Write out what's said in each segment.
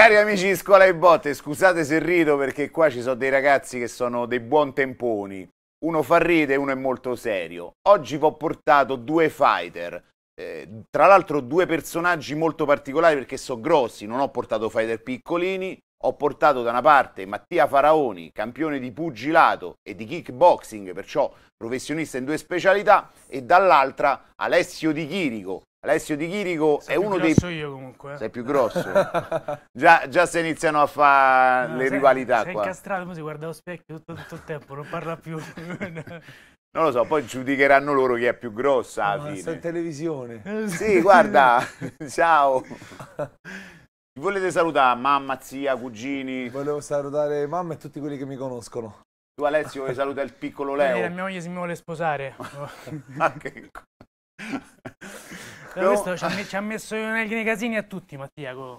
Cari amici di Scuola e Botte, scusate se rido perché qua ci sono dei ragazzi che sono dei buon temponi. Uno fa ride e uno è molto serio. Oggi vi ho portato due fighter. Eh, tra l'altro due personaggi molto particolari perché sono grossi, non ho portato fighter piccolini. Ho portato da una parte Mattia Faraoni, campione di pugilato e di kickboxing, perciò professionista in due specialità, e dall'altra Alessio Di Chirico, Alessio Di Chirico sei è uno dei... Sei io comunque. Eh. Sei più grosso. già, già si iniziano a fare no, le sei, rivalità sei qua. Sei incastrato, ma si guarda allo specchio tutto, tutto il tempo, non parla più. Non lo so, poi giudicheranno loro chi è più grossa alla no, fine. in televisione. Sì, guarda, ciao. volete salutare mamma, zia, cugini? Volevo salutare mamma e tutti quelli che mi conoscono. Tu Alessio vuoi salutare il piccolo Leo? Eh, mia moglie si mi vuole sposare. Anche... Ah, eh, questo ci ha, me- ci ha messo nei, casini a tutti, Mattia, con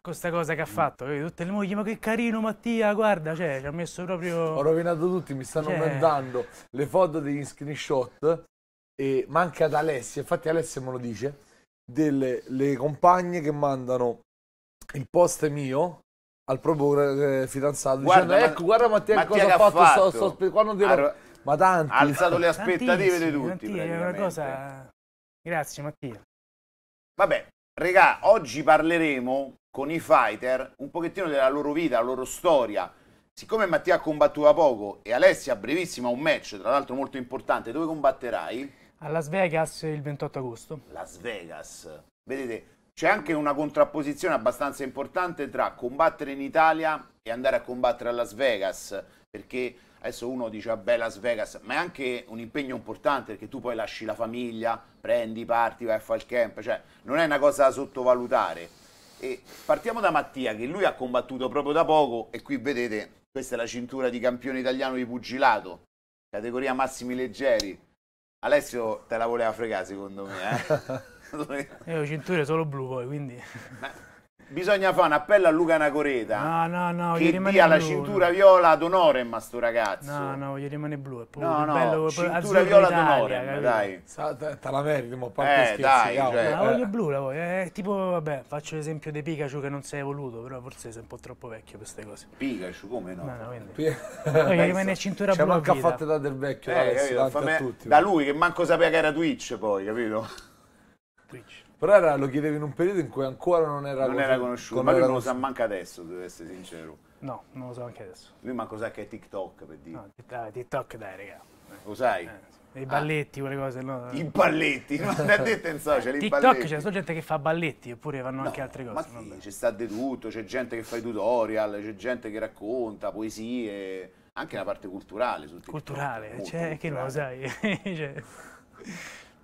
questa cosa che ha fatto. Tutte le mogli, ma che carino Mattia, guarda, cioè, ci ha messo proprio... Ho rovinato tutti, mi stanno cioè... mandando le foto degli screenshot, e, ma anche ad Alessia, infatti Alessia me lo dice, delle compagne che mandano il post mio al proprio eh, fidanzato guarda, dicendo ecco guarda Mattia, Mattia cosa ha fatto, fatto. Sto, sto, quando devo... ma tanti ha alzato le aspettative di tutti è una cosa Grazie Mattia. Vabbè, regà, oggi parleremo con i fighter un pochettino della loro vita, la loro storia. Siccome Mattia ha combattuto da poco e Alessia brevissima un match, tra l'altro molto importante, dove combatterai? A Las Vegas il 28 agosto. Las Vegas. Vedete, c'è anche una contrapposizione abbastanza importante tra combattere in Italia e andare a combattere a Las Vegas, perché Adesso uno dice, vabbè, Las Vegas, ma è anche un impegno importante perché tu poi lasci la famiglia, prendi, parti, vai a fare il camp, cioè non è una cosa da sottovalutare. E partiamo da Mattia, che lui ha combattuto proprio da poco e qui vedete, questa è la cintura di campione italiano di pugilato, categoria massimi leggeri. Alessio te la voleva fregare secondo me, eh? Io ho cinture solo blu poi, quindi... Ma bisogna fare un appello a Luca Nacoreta. No, no, no, che dia la cintura no. viola ad onore ma sto ragazzo. No, no, gli rimane blu. È no, no, bello, cintura viola ad onore dai. Te la meriti, ma parte eh, Dai, cioè, la voglio eh. blu, la voglio. È eh, tipo, vabbè, faccio l'esempio di Pikachu che non sei evoluto, però forse sei un po' troppo vecchio per queste cose. Pikachu, come no? No, no, quindi. gli rimane cintura blu. C'è manca fatta da del vecchio, eh, Alessio, capito, da lui che manco sapeva che era Twitch poi, capito? Twitch. Però era, lo chiedevi in un periodo in cui ancora non era, non così, era conosciuto. Ma lui non lo sa manca adesso, devo essere sincero. No, non lo so anche adesso. Lui ma cos'è che è TikTok per dire? No, ah, TikTok dai, raga. Lo sai? Eh, I balletti, ah. quelle cose. No. I balletti? Ma ti ha detto in social, eh, TikTok c'è solo gente che fa balletti, oppure vanno no, anche altre cose. Ma sì, c'è sta di tutto, c'è gente che fa i tutorial, c'è gente che racconta poesie, anche la parte culturale. Su TikTok, culturale, cioè, culturale. che non lo sai. cioè.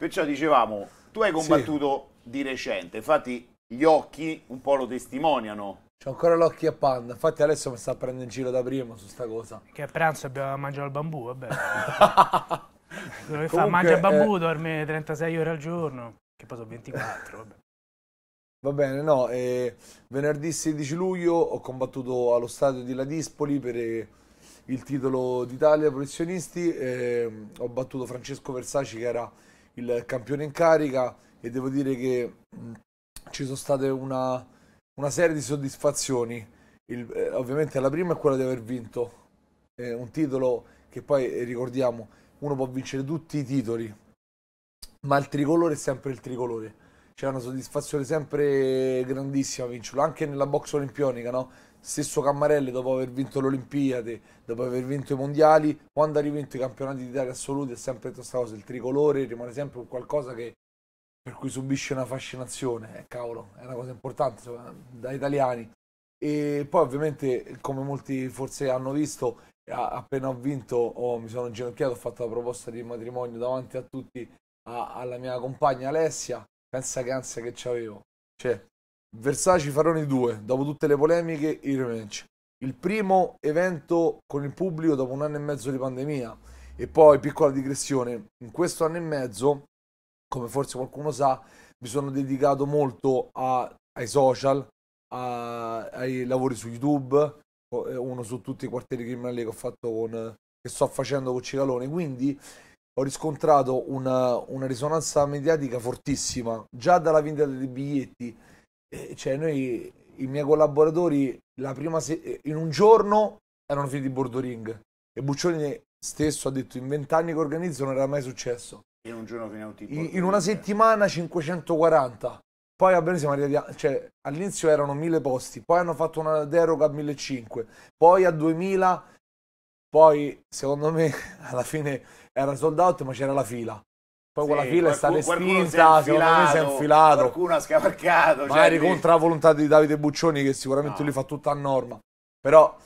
Perciò dicevamo, tu hai combattuto sì. di recente, infatti gli occhi un po' lo testimoniano. C'ho ancora l'occhio a panda, infatti adesso mi sta prendendo in giro da prima su sta cosa. Che a pranzo abbiamo mangiato il bambù, vabbè. Dove Comunque, fa? Mangia bambù, eh... dorme 36 ore al giorno, che poi sono 24, vabbè. Va bene, no, eh, venerdì 16 luglio ho combattuto allo stadio di Ladispoli per eh, il titolo d'Italia professionisti, eh, ho battuto Francesco Versaci che era il campione in carica e devo dire che mh, ci sono state una, una serie di soddisfazioni. Il, eh, ovviamente la prima è quella di aver vinto eh, un titolo che poi eh, ricordiamo, uno può vincere tutti i titoli, ma il tricolore è sempre il tricolore. C'è una soddisfazione sempre grandissima vincerlo, anche nella box olimpionica, no? Stesso Cammarelli dopo aver vinto le Olimpiadi, dopo aver vinto i mondiali, quando ha rivinto i campionati d'Italia assoluti è sempre detto questa cosa, il tricolore rimane sempre qualcosa che, per cui subisce una fascinazione, eh, cavolo, è una cosa importante insomma, da italiani. E poi ovviamente, come molti forse hanno visto, appena ho vinto oh, mi sono inginocchiato, ho fatto la proposta di matrimonio davanti a tutti a, alla mia compagna Alessia, pensa che ansia che ci avevo. Cioè, Versace Faroni 2, dopo tutte le polemiche, il revenge. Il primo evento con il pubblico dopo un anno e mezzo di pandemia. E poi, piccola digressione, in questo anno e mezzo, come forse qualcuno sa, mi sono dedicato molto a, ai social, a, ai lavori su YouTube, eh, uno su tutti i quartieri criminali che ho fatto con, che sto facendo con Cicalone, quindi ho riscontrato una, una risonanza mediatica fortissima, già dalla vendita dei biglietti, cioè noi, i miei collaboratori, se- in un giorno erano finiti i Bordoring. E Buccioni stesso ha detto in vent'anni che organizzo non era mai successo. In un giorno finiamo tipo... In, una settimana 540. Poi a Bene siamo arrivati, a, cioè all'inizio erano 1000 posti, poi hanno fatto una deroga a 1500, poi a 2000, poi secondo me alla fine era sold out ma c'era la fila. Poi quella fila è stata estinta, secondo me si è infilato. Qualcuno ha scavalcato. Cioè, Magari cioè, contro la volontà di Davide Buccioni che sicuramente no. lui fa tutto a norma. Però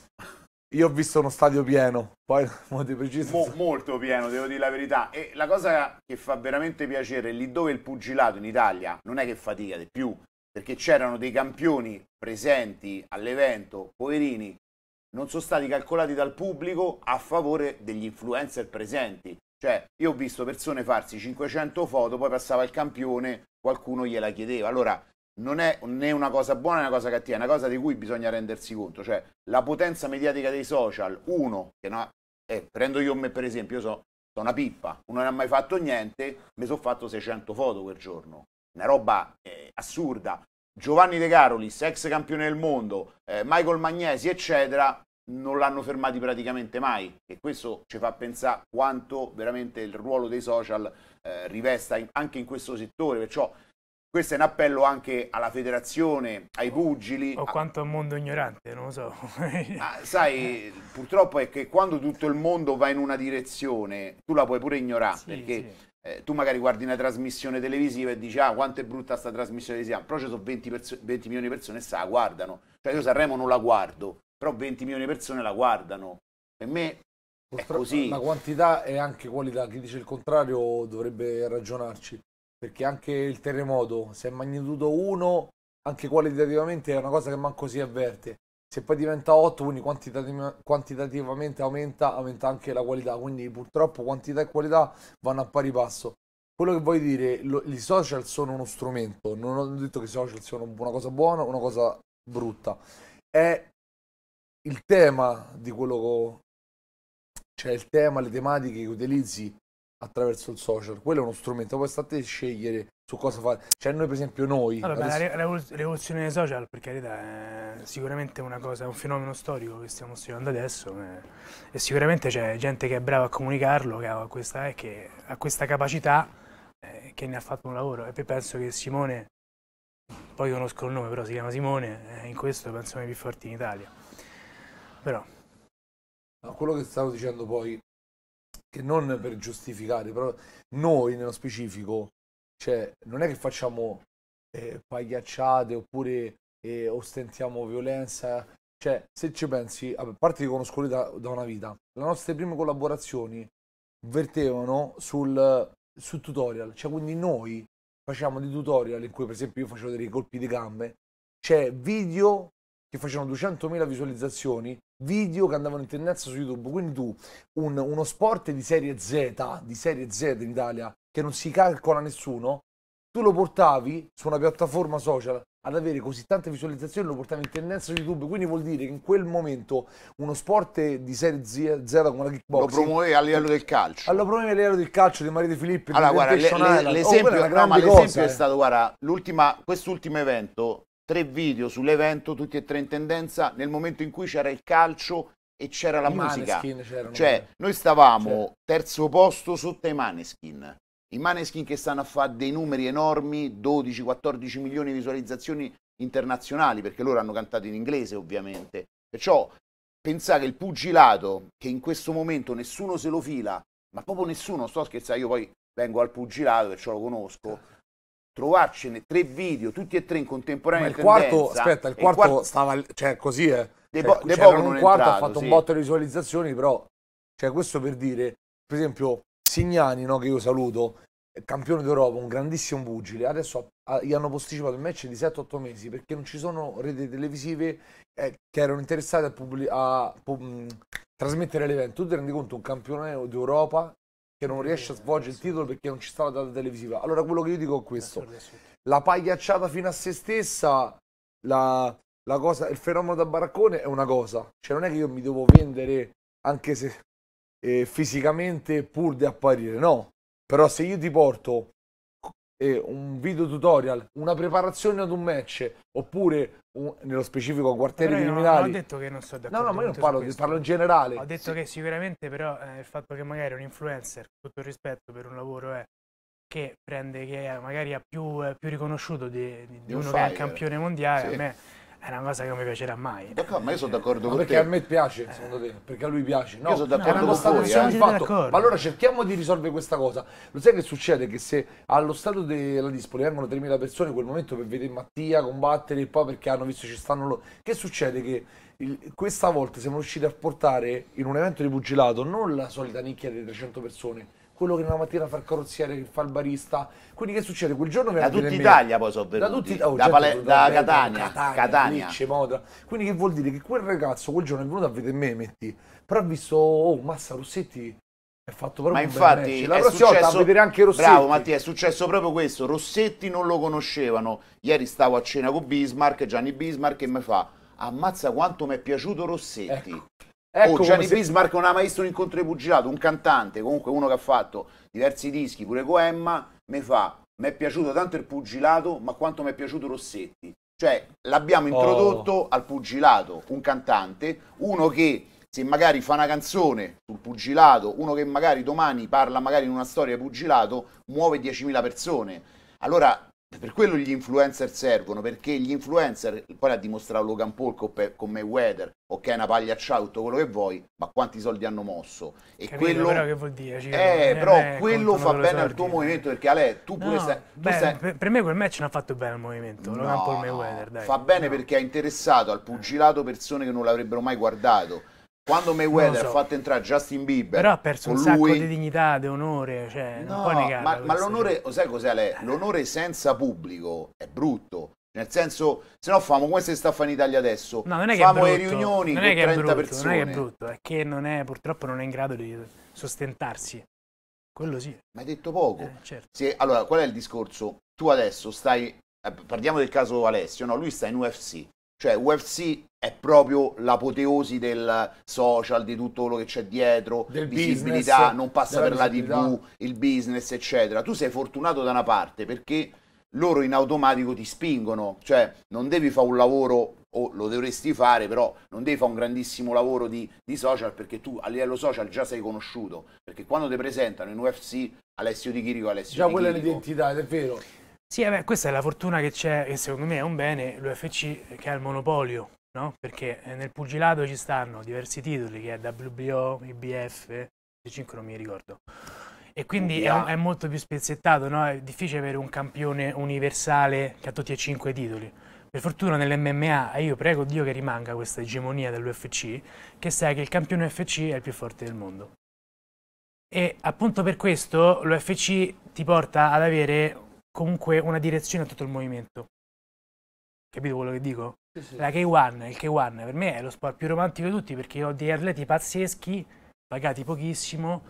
io ho visto uno stadio pieno, poi molto preciso. Mo, molto pieno, devo dire la verità. E la cosa che fa veramente piacere lì dove il pugilato in Italia non è che fatica di più, perché c'erano dei campioni presenti all'evento, poverini, non sono stati calcolati dal pubblico a favore degli influencer presenti. Cioè, io ho visto persone farsi 500 foto, poi passava il campione, qualcuno gliela chiedeva. Allora, non è né una cosa buona né una cosa cattiva, è una cosa di cui bisogna rendersi conto. Cioè, la potenza mediatica dei social, uno, che no, eh, prendo io me per esempio, io sono so una pippa, non ha mai fatto niente, mi sono fatto 600 foto quel giorno. Una roba eh, assurda. Giovanni De Carolis, ex campione del mondo, eh, Michael Magnesi, eccetera, non l'hanno fermati praticamente mai e questo ci fa pensare quanto veramente il ruolo dei social eh, rivesta in, anche in questo settore, perciò questo è un appello anche alla federazione, ai pugili. O quanto a... un mondo ignorante, non lo so. ah, sai, purtroppo è che quando tutto il mondo va in una direzione, tu la puoi pure ignorare, sì, perché sì. Eh, tu magari guardi una trasmissione televisiva e dici ah quanto è brutta sta trasmissione televisiva, però ci sono 20, 20 milioni di persone e sa, guardano. Cioè io Sanremo non la guardo, però 20 milioni di persone la guardano. Per me Purtroppo, è così. La quantità e anche qualità, chi dice il contrario dovrebbe ragionarci, perché anche il terremoto, se è magnitudo 1, anche qualitativamente è una cosa che manco si avverte. Se poi diventa 8, quindi quantitativ- quantitativamente aumenta, aumenta anche la qualità. Quindi purtroppo quantità e qualità vanno a pari passo. Quello che voglio dire, lo, i social sono uno strumento, non ho detto che i social siano una cosa buona, o una cosa brutta. È il tema di quello che... cioè il tema, le tematiche che utilizzi attraverso il social, quello è uno strumento, poi state a scegliere su cosa fare. Cioè noi per esempio noi... Allora, adesso... la rivoluzione dei social per carità è sicuramente una cosa, è un fenomeno storico che stiamo studiando adesso eh, e sicuramente c'è cioè, gente che è brava a comunicarlo, che ha questa, eh, che ha questa capacità, eh, che ne ha fatto un lavoro e poi penso che Simone, poi conosco il nome però si chiama Simone, eh, in questo penso uno dei più forti in Italia però. No, quello che stavo dicendo poi, che non per giustificare, però noi nello specifico, cioè, non è che facciamo eh, pagliacciate oppure eh, ostentiamo violenza. Cioè, se ci pensi, a parte che conosco lui da, da una vita, le nostre prime collaborazioni vertevano sul, su tutorial. Cioè, quindi noi facciamo dei tutorial in cui, per esempio, io facevo dei colpi di gambe. C'è cioè, video che facevano 200.000 visualizzazioni, video che andavano in tendenza su YouTube. Quindi tu, un, uno sport di serie Z, di serie Z in Italia, che non si calcola nessuno, tu lo portavi su una piattaforma social ad avere così tante visualizzazioni, lo portavi in tendenza su YouTube, quindi vuol dire che in quel momento uno sport di serie Z come la kickboxing... Lo promuovevi a livello del calcio. Ah, lo promuovevi a livello del calcio di Maria De Filippi. Allora, guarda, l'esempio, oh, l'esempio cosa, è eh. stato, eh. guarda, quest'ultimo evento tre video sull'evento, tutti e tre in tendenza, nel momento in cui c'era il calcio e c'era la I musica. Cioè, noi stavamo certo. terzo posto sotto ai Maneskin. I Maneskin che stanno a fare dei numeri enormi, 12-14 milioni di visualizzazioni internazionali, perché loro hanno cantato in inglese ovviamente. Perciò pensare che il pugilato, che in questo momento nessuno se lo fila, ma proprio nessuno, sto scherzando, io poi vengo al pugilato, e perciò lo conosco, certo trovarcene tre video, tutti e tre in contemporanea Ma il quarto, aspetta, il quarto, il quarto stava, cioè così è. Eh. De, cioè, cioè De c'era un quarto, entrato, ha fatto sì. un botto di visualizzazioni, però, cioè questo per dire, per esempio, Signani, no, che io saluto, campione d'Europa, un grandissimo pugile, adesso ha, gli hanno posticipato il match di 7-8 mesi perché non ci sono reti televisive eh, che erano interessate a, a, a, a trasmettere l'evento. Tu ti rendi conto un campione d'Europa che non riesce a svolgere il titolo perché non ci sta la data televisiva. Allora quello che io dico è questo. La pagliacciata fino a se stessa, la, la cosa, il fenomeno da baraccone è una cosa. Cioè non è che io mi devo vendere anche se eh, fisicamente pur di apparire, no. Però se io ti porto un video tutorial, una preparazione ad un match, oppure un, nello specifico quartieri però criminali. Non ho detto che non so d'accordo. No, no, ma io non parlo, parlo in generale. Ho detto sì. che sicuramente però eh, il fatto che magari un influencer, tutto il rispetto per un lavoro è eh, che prende che magari ha più, più riconosciuto di, di, di uno fire. che è il eh. campione mondiale, sì. a me è una cosa che non mi piacerà mai. D'accordo, ma io sono d'accordo con perché te. Perché a me piace, secondo te, perché a lui piace. No, io sono d'accordo no, con voi. Eh. Fatto, ma allora cerchiamo di risolvere questa cosa. Lo sai che succede? Che se allo stato della Dispoli vengono 3.000 persone in quel momento per vedere Mattia combattere e poi perché hanno visto ci stanno loro... Che succede? Che il, questa volta siamo riusciti a portare in un evento di pugilato non la solita nicchia delle 300 persone, quello che nella mattina fa il carrozziere, che fa il barista. Quindi che succede? Quel giorno mi Da tutta Italia poi sono venuti. Da, tutti, oh, da, certo, Pale- da, da Catania, Catania, Catania. Lecce, Modra. Quindi che vuol dire? Che quel ragazzo quel giorno è venuto a vedere me, metti. Però ha visto, oh, Massa Rossetti è fatto proprio Ma infatti la è successo... a vedere anche Rossetti. Bravo Mattia, è successo proprio questo. Rossetti non lo conoscevano. Ieri stavo a cena con Bismarck, Gianni Bismarck, e mi fa ammazza quanto mi è piaciuto Rossetti. Ecco. Ecco oh, Gianni se... Bismarck non ha mai visto un incontro di pugilato, un cantante, comunque uno che ha fatto diversi dischi, pure con Emma, mi fa, mi è piaciuto tanto il pugilato, ma quanto mi è piaciuto Rossetti. Cioè, l'abbiamo oh. introdotto oh. al pugilato, un cantante, uno che se magari fa una canzone sul pugilato, uno che magari domani parla magari in una storia di pugilato, muove 10.000 persone. Allora per quello gli influencer servono, perché gli influencer, poi ha dimostrato Logan Paul con Mayweather, ok è una pagliacciata, tutto quello che vuoi, ma quanti soldi hanno mosso? E Capito, quello... Però che vuol dire? Cioè, eh, però quello fa bene al tuo movimento, perché Ale, tu pure no, sei... Beh, sei... Per me quel match non ha fatto bene al movimento, Logan no, Paul Mayweather, dai. Fa bene no. perché ha interessato al pugilato persone che non l'avrebbero mai guardato quando Mayweather so. ha fatto entrare Justin Bieber, però ha perso un sacco di dignità, di onore, cioè, no, ma, ma l'onore, sai cos'è? Lei? Eh. L'onore senza pubblico è brutto. Nel senso, se no famo come si sta fa in Italia adesso. No, non è che famo è brutto, le riunioni non con 30 brutto, persone. Non è che è brutto, è che non è, purtroppo non è in grado di sostentarsi. Quello sì. Ma hai detto poco. Eh, certo. sì, allora, qual è il discorso? Tu adesso stai, eh, parliamo del caso Alessio, no? Lui sta in UFC, cioè UFC è proprio l'apoteosi del social, di tutto quello che c'è dietro, del visibilità, business, non passa per la TV, il business, eccetera. Tu sei fortunato da una parte perché loro in automatico ti spingono, cioè non devi fare un lavoro o lo dovresti fare, però non devi fare un grandissimo lavoro di, di social perché tu a livello social già sei conosciuto, perché quando ti presentano in UFC Alessio Di Chirico, Alessio Già Di quella è l'identità, è vero. Sì, eh beh, questa è la fortuna che c'è, che secondo me è un bene, l'UFC che ha il monopolio, no? Perché eh, nel pugilato ci stanno diversi titoli, che è WBO, IBF, 5 non mi ricordo. E quindi è, è, molto più spezzettato, no? È difficile avere un campione universale che ha tutti e cinque i titoli. Per fortuna nell'MMA, e io prego Dio che rimanga questa egemonia dell'UFC, che sai che il campione UFC è il più forte del mondo. E appunto per questo l'UFC ti porta ad avere comunque una direzione a tutto il movimento. Capito quello che dico? Sì, sì. La K1, il K1 per me è lo sport più romantico di tutti perché ho degli atleti pazzeschi, pagati pochissimo,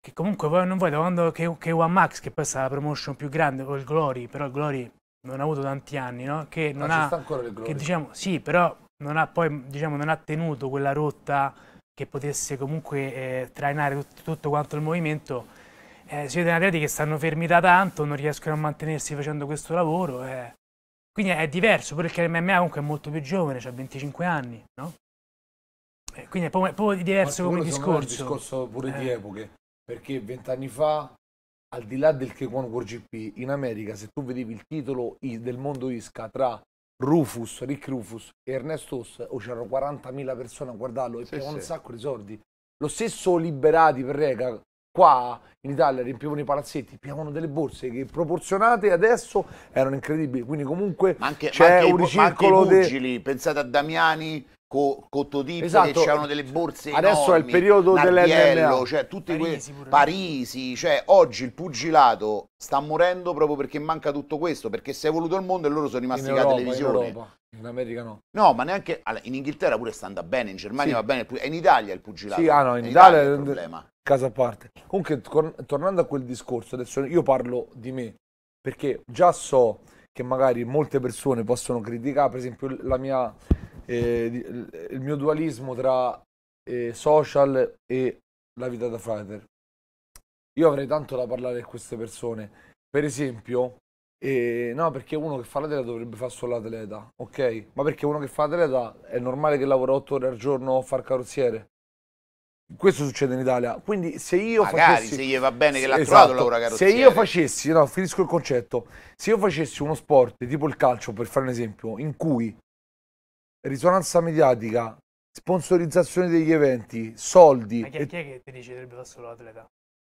che comunque voi non vuoi, da quando K1 Max, che poi è stata la promotion più grande, o il Glory, però il Glory non ha avuto tanti anni, no? Che ah, non ha... ancora il Glory. Che, diciamo, sì, però non ha poi, diciamo, non ha tenuto quella rotta che potesse comunque eh, trainare tutto, tutto quanto il movimento eh, siete atleti che stanno fermi da tanto, non riescono a mantenersi facendo questo lavoro. Eh. Quindi è diverso, perché l'MMA comunque è molto più giovane, ha 25 anni, no? Eh, quindi è proprio, proprio diverso come discorso. È un discorso pure di eh. epoche, perché vent'anni fa, al di là del Kekwan World GP, in America se tu vedevi il titolo del mondo ISCA tra Rufus, Rick Rufus e Ernesto Oss, oh, c'erano 40.000 persone a guardarlo e sì, sì, un sacco di soldi. Lo stesso Liberati per Rega, qua in Italia riempivano i palazzetti, piavano delle borse che proporzionate adesso erano incredibili, quindi comunque anche, c'è anche un ricircolo... Ma anche i pugili, de... pensate a Damiani co, Cottodippo esatto. che c'erano delle borse adesso enormi, è il periodo dell'NMA cioè tutti Parisi, quei, Parisi cioè oggi il pugilato sta morendo proprio perché manca tutto questo perché si è voluto il mondo e loro sono rimasti in Europa, alla televisione in, Europa. America no no ma neanche in Inghilterra pure sta andando bene in Germania sì. va bene è in Italia il pugilato sì ah no in, in Italia, Italia, è il problema casa a parte comunque tornando a quel discorso adesso io parlo di me perché già so che magari molte persone possono criticare per esempio la mia il mio dualismo tra social e la vita da frater. Io avrei tanto da parlare a queste persone. Per esempio, eh, no, perché uno che fa l'atleta dovrebbe fare solo l'atleta, ok? Ma perché uno che fa l'atleta è normale che lavora 8 ore al giorno a far carrozziere? Questo succede in Italia. Quindi se io Magari, facessi... se gli va bene che l'ha esatto, trovato lavora carrozziere. Se io facessi, no, finisco il concetto. Se io facessi uno sport, tipo il calcio, per fare un esempio, in cui risonanza mediatica, sponsorizzazione degli eventi, soldi. Ma chi, e... chi è che ti dice che dovrebbe fare solo l'atleta?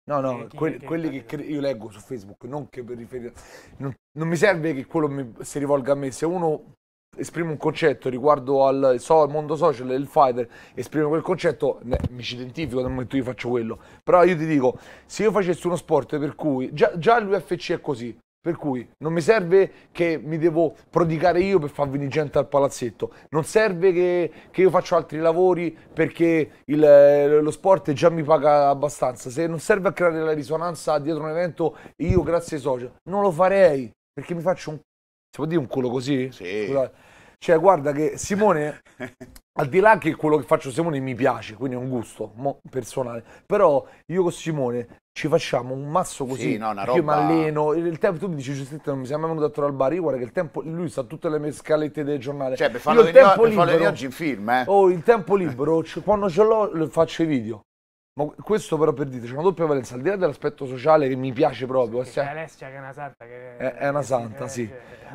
No, no, chi, quelli, chi, quelli che, cre... io leggo su Facebook, non che per riferire... Non, non mi serve che quello mi, si rivolga a me, se uno esprime un concetto riguardo al, so, mondo social il fighter, esprime quel concetto, ne, mi ci identifico nel momento io faccio quello. Però io ti dico, se io facessi uno sport per cui già, già l'UFC è così, per cui non mi serve che mi devo prodigare io per far venire gente al palazzetto, non serve che, che io faccio altri lavori perché il, eh, lo sport già mi paga abbastanza, se non serve a creare la risonanza dietro un evento io grazie ai social, non lo farei perché mi faccio un... si può dire un culo così? Sì. Cioè guarda che Simone al di là che quello che faccio Simone mi piace, quindi è un gusto personale, però io con Simone ci facciamo un masso così, sì, no, una roba... io mi alleno, il tempo, tu mi dici Giuseppe non mi sei mai venuto a trovare al bar, io guarda che il tempo, lui sa tutte le mie scalette del giornale, cioè per farlo, io, oggi in film, eh. oh il tempo libero, quando ce l'ho faccio i video, ma questo però per dire, c'è una doppia valenza, al di là dell'aspetto sociale che mi piace proprio. Sì, cioè, Alessia che è una santa. Che... È, è, una santa, sì.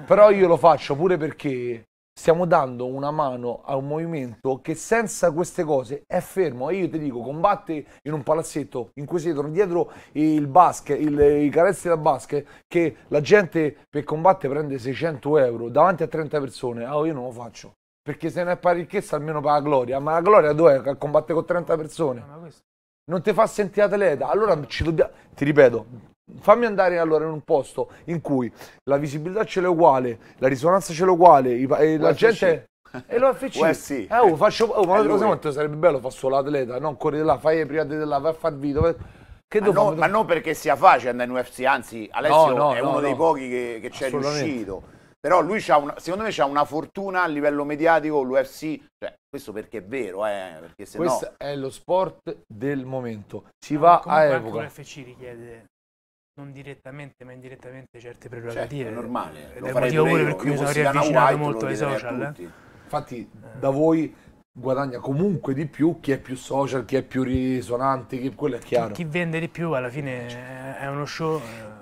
Però io lo faccio pure perché stiamo dando una mano a un movimento che senza queste cose è fermo. E io ti dico, combatte in un palazzetto in cui siedono dietro il basket, il, i carezzi da basket, che la gente per combattere prende 600 euro davanti a 30 persone. Ah, io non lo faccio. Perché se non è per ricchezza almeno per la gloria. Ma la gloria dov'è? Che combatte con 30 persone. Non ti fa sentire atleta. Allora ci dobbiamo... Ti ripeto, Fammi andare allora in un posto in cui la visibilità ce l'è uguale, la risonanza ce l'è uguale, i, e la gente... E l'OFC? Eh, sì. eh oh, faccio, oh, ma cosa quanto sarebbe bello fare solo l'atleta, non corri là, fai prima di là, vai a far video. Che ma, no, ma non perché sia facile andare in UFC, anzi Alessio no, no, è uno dei pochi che, che ci riuscito. Però lui una, secondo me ha una fortuna a livello mediatico, l'UFC, cioè, questo perché è vero, eh, perché se Questo no... è lo sport del momento, si va a epoca. L'UFC richiede non direttamente ma indirettamente certe prerogative. Certo, è normale. Ed è il motivo pure per cui mi sono riavvicinato molto ai social. Eh? Infatti eh. da voi guadagna comunque di più chi è più social, chi è più risonante, chi, quello è chiaro. Chi, chi vende di più alla fine eh, è uno show. Eh.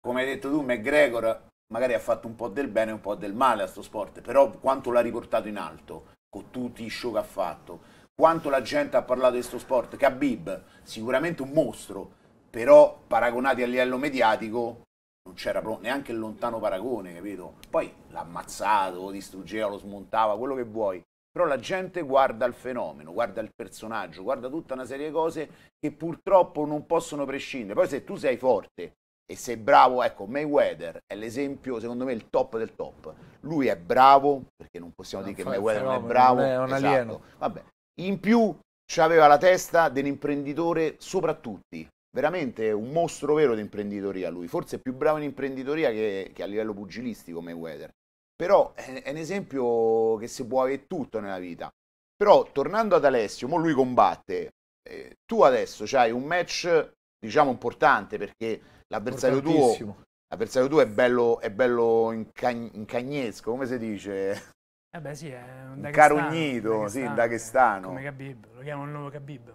Come hai detto tu, McGregor magari ha fatto un po' del bene e un po' del male a sto sport, però quanto l'ha riportato in alto con tutti i show che ha fatto, quanto la gente ha parlato di sto sport, Khabib, sicuramente un mostro, però paragonati a livello mediatico non c'era neanche il lontano paragone, capito? Poi l'ha ammazzato, lo distruggeva, lo smontava, quello che vuoi. Però la gente guarda il fenomeno, guarda il personaggio, guarda tutta una serie di cose che purtroppo non possono prescindere. Poi se tu sei forte e sei bravo, ecco, Mayweather è l'esempio, secondo me, il top del top. Lui è bravo, perché non possiamo non dire che Mayweather fenomeno, non è bravo, non è un esatto. alieno. Vabbè. In più aveva la testa dell'imprenditore sopra tutti, veramente un mostro vero di imprenditoria lui, forse più bravo in imprenditoria che, che a livello pugilistico come Weather. Però è, è, un esempio che si può avere tutto nella vita. Però tornando ad Alessio, mo lui combatte, eh, tu adesso hai un match diciamo importante perché l'avversario tuo, l'avversario tuo è bello, è bello incagnesco, come si dice? Eh beh sì, è un, un carognito, sì, un daghestano. Come Khabib, lo chiamano il nuovo Khabib.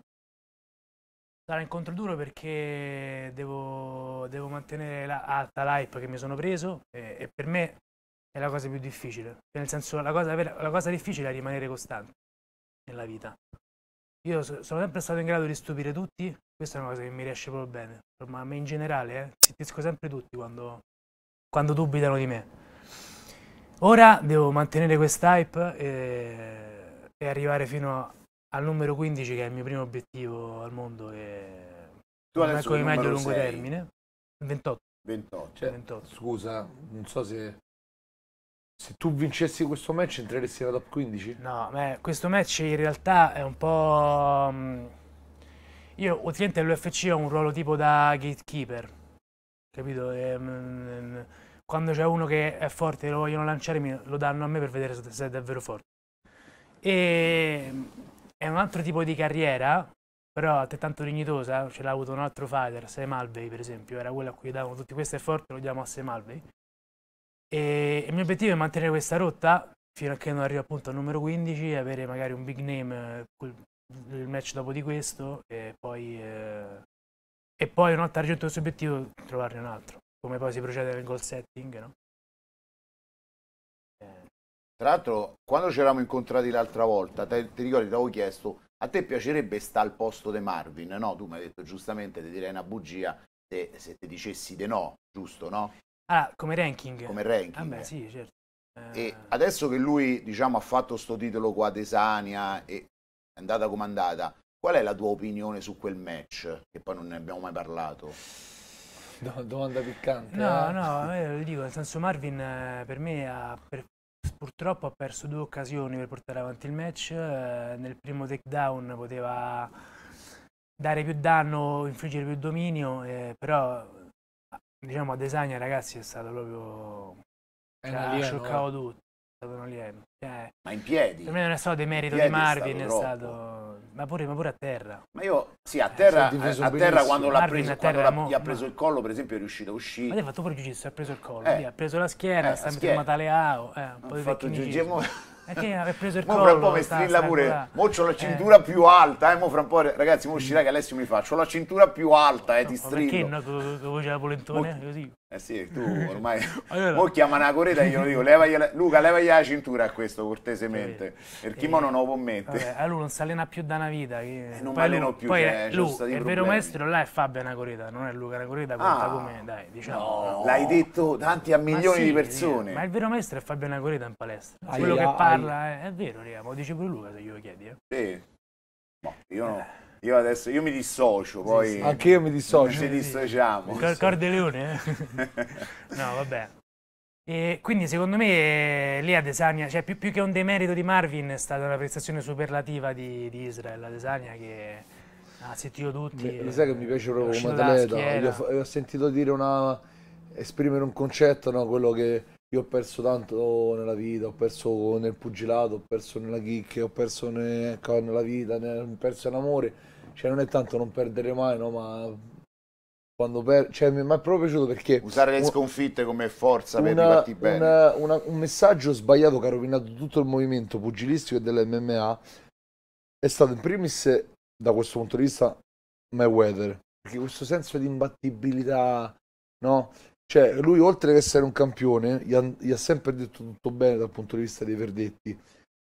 Sarà incontro duro perché devo, devo mantenere la, alta l'hype che mi sono preso e, e, per me è la cosa più difficile. Cioè, nel senso, la cosa, la cosa difficile è rimanere costante nella vita. Io so, sono sempre stato in grado di stupire tutti, questa è una cosa che mi riesce proprio bene. Ma in generale, eh, zittisco sempre tutti quando, quando dubitano di me. Ora devo mantenere quest'hype e, e arrivare fino al numero 15 che è il mio primo obiettivo al mondo e tu adesso come meglio lungo 6. termine 28 28. Cioè, 28 scusa non so se se tu vincessi questo match entreresti nella top 15? No, beh, questo match in realtà è un po'... Mm, io ultimamente all'UFC ho un ruolo tipo da gatekeeper, capito? Mm, mm, quando c'è uno che è forte e lo vogliono lanciare, lo danno a me per vedere se è davvero forte. E è un altro tipo di carriera, però altrettanto dignitosa, ce l'ha avuto un altro fighter, Sam Alvey per esempio, era quello a cui davano tutti questi efforti, lo diamo a Sam Alvey. E il mio obiettivo è mantenere questa rotta fino a che non arrivo appunto al numero 15 avere magari un big name eh, il match dopo di questo e poi, eh, e poi una volta raggiunto questo obiettivo trovarne un altro, come poi si procede nel goal setting, no? Tra l'altro, quando ci eravamo incontrati l'altra volta, te, ti ricordi, ti avevo chiesto, a te piacerebbe stare al posto di Marvin? No, tu mi hai detto giustamente, ti direi una bugia se, se ti dicessi di no, giusto, no? Ah, come ranking? Come ranking. Ah, beh, sì, certo. E eh. adesso che lui, diciamo, ha fatto questo titolo qua Desania e è andata comandata, qual è la tua opinione su quel match? Che poi non ne abbiamo mai parlato. No, domanda piccante. No, eh. no, io eh, lo dico, nel senso Marvin eh, per me ha per Purtroppo ha perso due occasioni per portare avanti il match, eh, nel primo takedown poteva dare più danno, infliggere più dominio, eh, però diciamo a Desagna ragazzi è stato proprio... Cioè, ha scioccato tutto. Stato cioè, ma in piedi? Per me non è stato demerito di Marvin, è stato... Ma pure, ma pure, a terra. Ma io, sì, a terra, eh, a terra quando, l'ha preso, terra, quando mo, gli ha preso ma... il collo, per esempio, è riuscito a uscire. Ma lei ha fatto pure il jiu ha preso il collo, eh. ha preso la schiena, eh, sta mettendo Mataleao, eh, un po' di fatto jiu e preso il mo collo. Fra un po' mi strilla pure. Mo c'ho la cintura eh. più alta, eh. Mo fra un po', ragazzi, mo uscirà che Alessio mi fa. Ho la cintura più alta, eh, no, ti strillo. Perché no, con la polentone? Mo... Così. Eh sì, tu ormai allora, mo chiama una coreta e glielo dico, levagliela, Luca levagli la cintura a questo cortesemente, per chi non lo può mettere. Vabbè, a lui non si allena più da una vita. Che... Eh, non mi alleno più, poi, cioè, lui, il vero maestro là è Fabio Anacoreta, non è Luca Anacoreta, conta ah, come, dai, diciamo. No, l'hai detto tanti a milioni sì, di persone. Riga, ma il vero maestro è Fabio Anacoreta in palestra, aia, quello che parla aia. Eh, è, vero, riga, ma lo dice pure Luca se glielo chiedi. Eh. Sì, no, boh, io no. Eh. Io adesso io mi dissocio, poi. Sì, sì. Anche io mi dissocio. Ci dissociamo. Cor- Cordeleone. no, vabbè. E quindi secondo me lì a Desania, cioè più, più, che un demerito di Marvin, è stata una prestazione superlativa di, di Israel, a che ha sentito tutti. Lo sai che mi piace proprio come atleta, ho, ho sentito dire una, esprimere un concetto, no? quello che io ho perso tanto nella vita, ho perso nel pugilato, ho perso nella chicca, ho perso nella vita, ho perso in Cioè non è tanto non perdere mai, no, ma quando per... cioè, mi è proprio piaciuto perché... Usare le sconfitte come forza una, per ripartire bene. Una, una, un messaggio sbagliato che ha rovinato tutto il movimento pugilistico e dell'MMA è stato in primis, da questo punto di vista, Mayweather. Perché questo senso di imbattibilità, no? Cioè, lui oltre che essere un campione, gli ha, gli ha sempre detto tutto bene dal punto di vista dei verdetti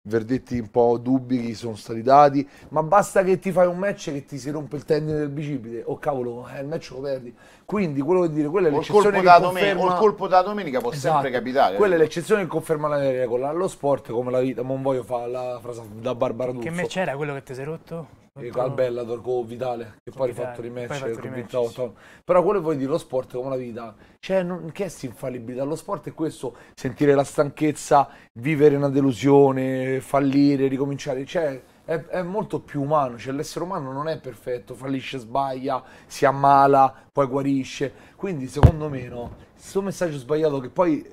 verdetti un po' dubbi che sono stati dati, ma basta che ti fai un match che ti si rompe il tendine del bicipite, oh cavolo, eh, il match lo perdi. Quindi quello che dire, quella è l'eccezione che conferma... Domenica, colpo da domenica può esatto. sempre capitare. Quella è eh. l'eccezione che conferma la regola, allo sport come la vita, non voglio fare la frase da Barbara Che match era quello che ti sei rotto? e al Bellator con Vitale che poi ha rifatto rimatch con Vince però quello vuoi dire lo sport come la vita cioè non, che è infallibilità lo sport è questo sentire la stanchezza vivere una delusione fallire ricominciare cioè è, è molto più umano cioè l'essere umano non è perfetto fallisce sbaglia si ammala poi guarisce quindi secondo me no questo messaggio sbagliato che poi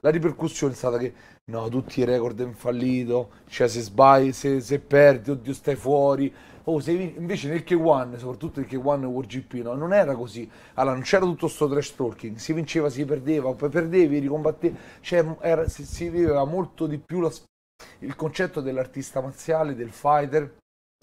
la ripercussione è stata che no, tutti i record hanno fallito, cioè se sbagli, se, se perdi, oddio stai fuori. Oh, se, invece nel K1, soprattutto nel K1 World GP, no, non era così. Allora non c'era tutto sto trash talking, si vinceva, si perdeva, poi perdevi, ricombattevi, cioè era, si, si, viveva molto di più la, il concetto dell'artista marziale, del fighter,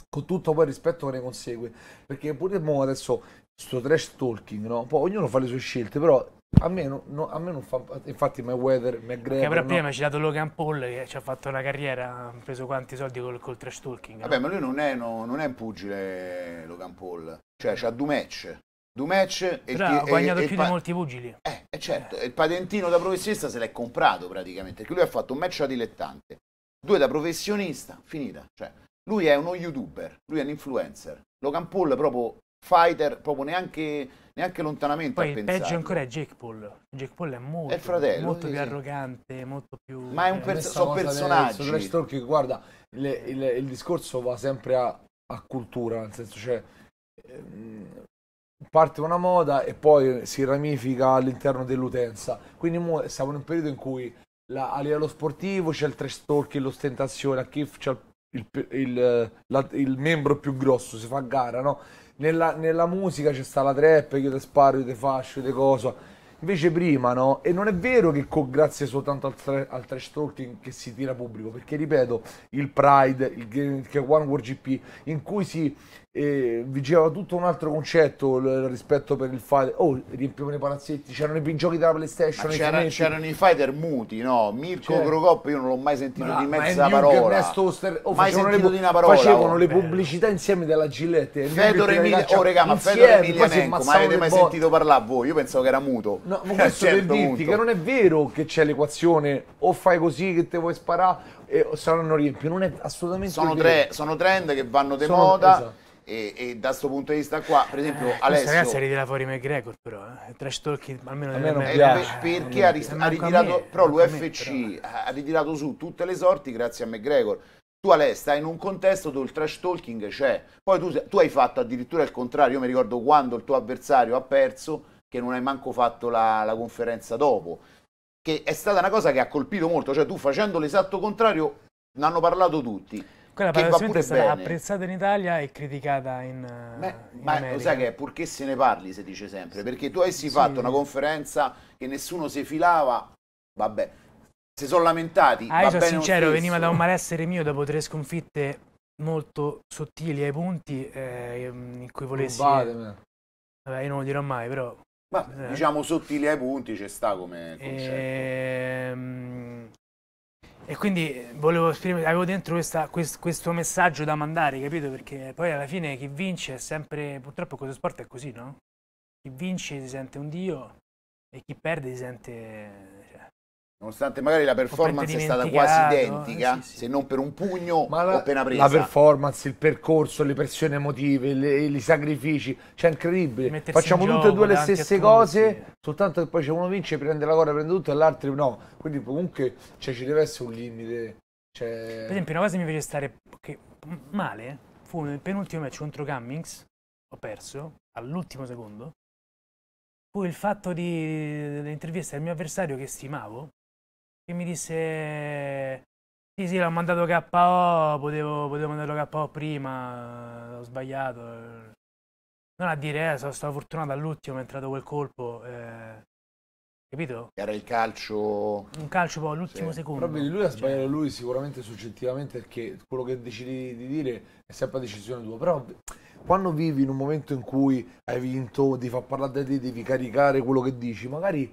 con tutto poi il rispetto che ne consegue. Perché pure adesso sto trash talking, no? Poi ognuno fa le sue scelte, però a me, no, a me, non fa. Infatti, Mayweather, McGregor. Che però prima no. ci ha dato Logan Paul che ci ha fatto una carriera, ha preso quanti soldi col, col trash talking. Vabbè, no? ma lui non è, no, non è, un pugile, Logan Paul. Cioè, ha due match. Due match e ha guadagnato più di molti pugili. Eh, eh certo. Eh. il patentino da professionista se l'è comprato praticamente. Perché lui ha fatto un match da dilettante, due da professionista, finita. Cioè, lui è uno youtuber, lui è un influencer. Logan Paul proprio fighter proprio neanche, neanche lontanamente Poi a pensare. peggio ancora è Jake Paul. Jake Paul è molto, è fratello, molto sì, più sì. arrogante, molto più... Ma è un personaggio. sono personaggi. guarda, il, il, il, discorso va sempre a, a cultura, nel senso cioè... Ehm, parte una moda e poi si ramifica all'interno dell'utenza. Quindi siamo in un periodo in cui la, a livello sportivo c'è il trash talking, l'ostentazione, a chi c'è il, il, il, la, il, membro più grosso, si fa gara, no? nella, nella musica c'è sta la trap, io te sparo, io te faccio, io te cosa. Invece prima no, e non è vero che con, grazie soltanto al, tra, al, trash talking che si tira pubblico, perché ripeto, il Pride, il, il One World GP, in cui si, eh, vigeva tutto un altro concetto il rispetto per il fighter. Oh, riempivano i palazzetti, c'erano i giochi della PlayStation. C'era, c'erano i fighter muti, no? Mirko C'è. Cioè- Crocop io non l'ho mai sentito ma, di mezza ma parola. Ernesto Oster, oh, mai sentito le, di una parola. Facevano oh, le bello. Eh. pubblicità insieme della Gillette. Fedor Emilia, oh regà, ma Fedor Emilianenko, ma avete mai sentito parlare voi? Boh, io pensavo che era muto. No, ma questo certo per dirti punto. che non è vero che c'è l'equazione o fai così che te vuoi sparare e saranno riempi, Non è assolutamente sono vero. Tre, sono trend che vanno de moda. Esatto e, e, da questo punto di vista qua, per esempio, eh, Alessio... ragazza rideva fuori McGregor, però, eh. trash talking almeno... A me non eh, piace. Eh, perché ha, ris- ha ritirato... Me, però l'UFC me, però. ha ritirato su tutte le sorti grazie a McGregor. Tu Ale stai in un contesto dove il trash talking c'è, poi tu, tu, hai fatto addirittura il contrario, io mi ricordo quando il tuo avversario ha perso che non hai manco fatto la, la conferenza dopo, che è stata una cosa che ha colpito molto, cioè tu facendo l'esatto contrario ne hanno parlato tutti. Quella paradossalmente sarà apprezzata in Italia e criticata in, Beh, eh, in ma America. lo sai che è purché se ne parli, si dice sempre, perché tu avessi sì. fatto una conferenza che nessuno si filava, vabbè, si sono lamentati. Ah, io sono sincero, veniva da un malessere mio dopo tre sconfitte molto sottili ai punti eh, in cui volessi... Vabbè, io non lo dirò mai, però... Ma eh. diciamo sottili ai punti ci sta come concetto. Ehm e quindi eh, volevo esprimere, avevo dentro questa, quest, questo messaggio da mandare, capito? Perché poi alla fine chi vince è sempre, purtroppo questo sport è così, no? Chi vince si sente un dio e chi perde si sente... Cioè, Nonostante magari la performance è stata quasi eh, identica, eh, sì, sì. se non per un pugno Ma la, appena presa. La performance, il percorso, le pressioni emotive, i sacrifici, cioè è incredibile. Facciamo in tutte e due le stesse cose, tutti. soltanto che poi c'è uno vince, prende la corda, prende tutto e l'altro no. Quindi comunque cioè, ci deve essere un limite. Cioè... Per esempio una cosa mi fece stare che, male, eh, fu nel penultimo match contro Cummings, ho perso, all'ultimo secondo, fu il fatto di, dell'intervista del mio avversario che stimavo, che mi disse sì sì l'ho mandato KO, potevo, potevo mandarlo KO prima, ho sbagliato. Non a dire, eh, sono stato fortunato all'ultimo, è entrato quel colpo. Eh, capito? Era il calcio... Un calcio poi all'ultimo sì. secondo. Però lui ha cioè sbagliato cioè... lui sicuramente soggettivamente perché quello che decidi di dire è sempre decisione tua, però quando vivi in un momento in cui hai vinto, ti fa parlare di te, devi caricare quello che dici, magari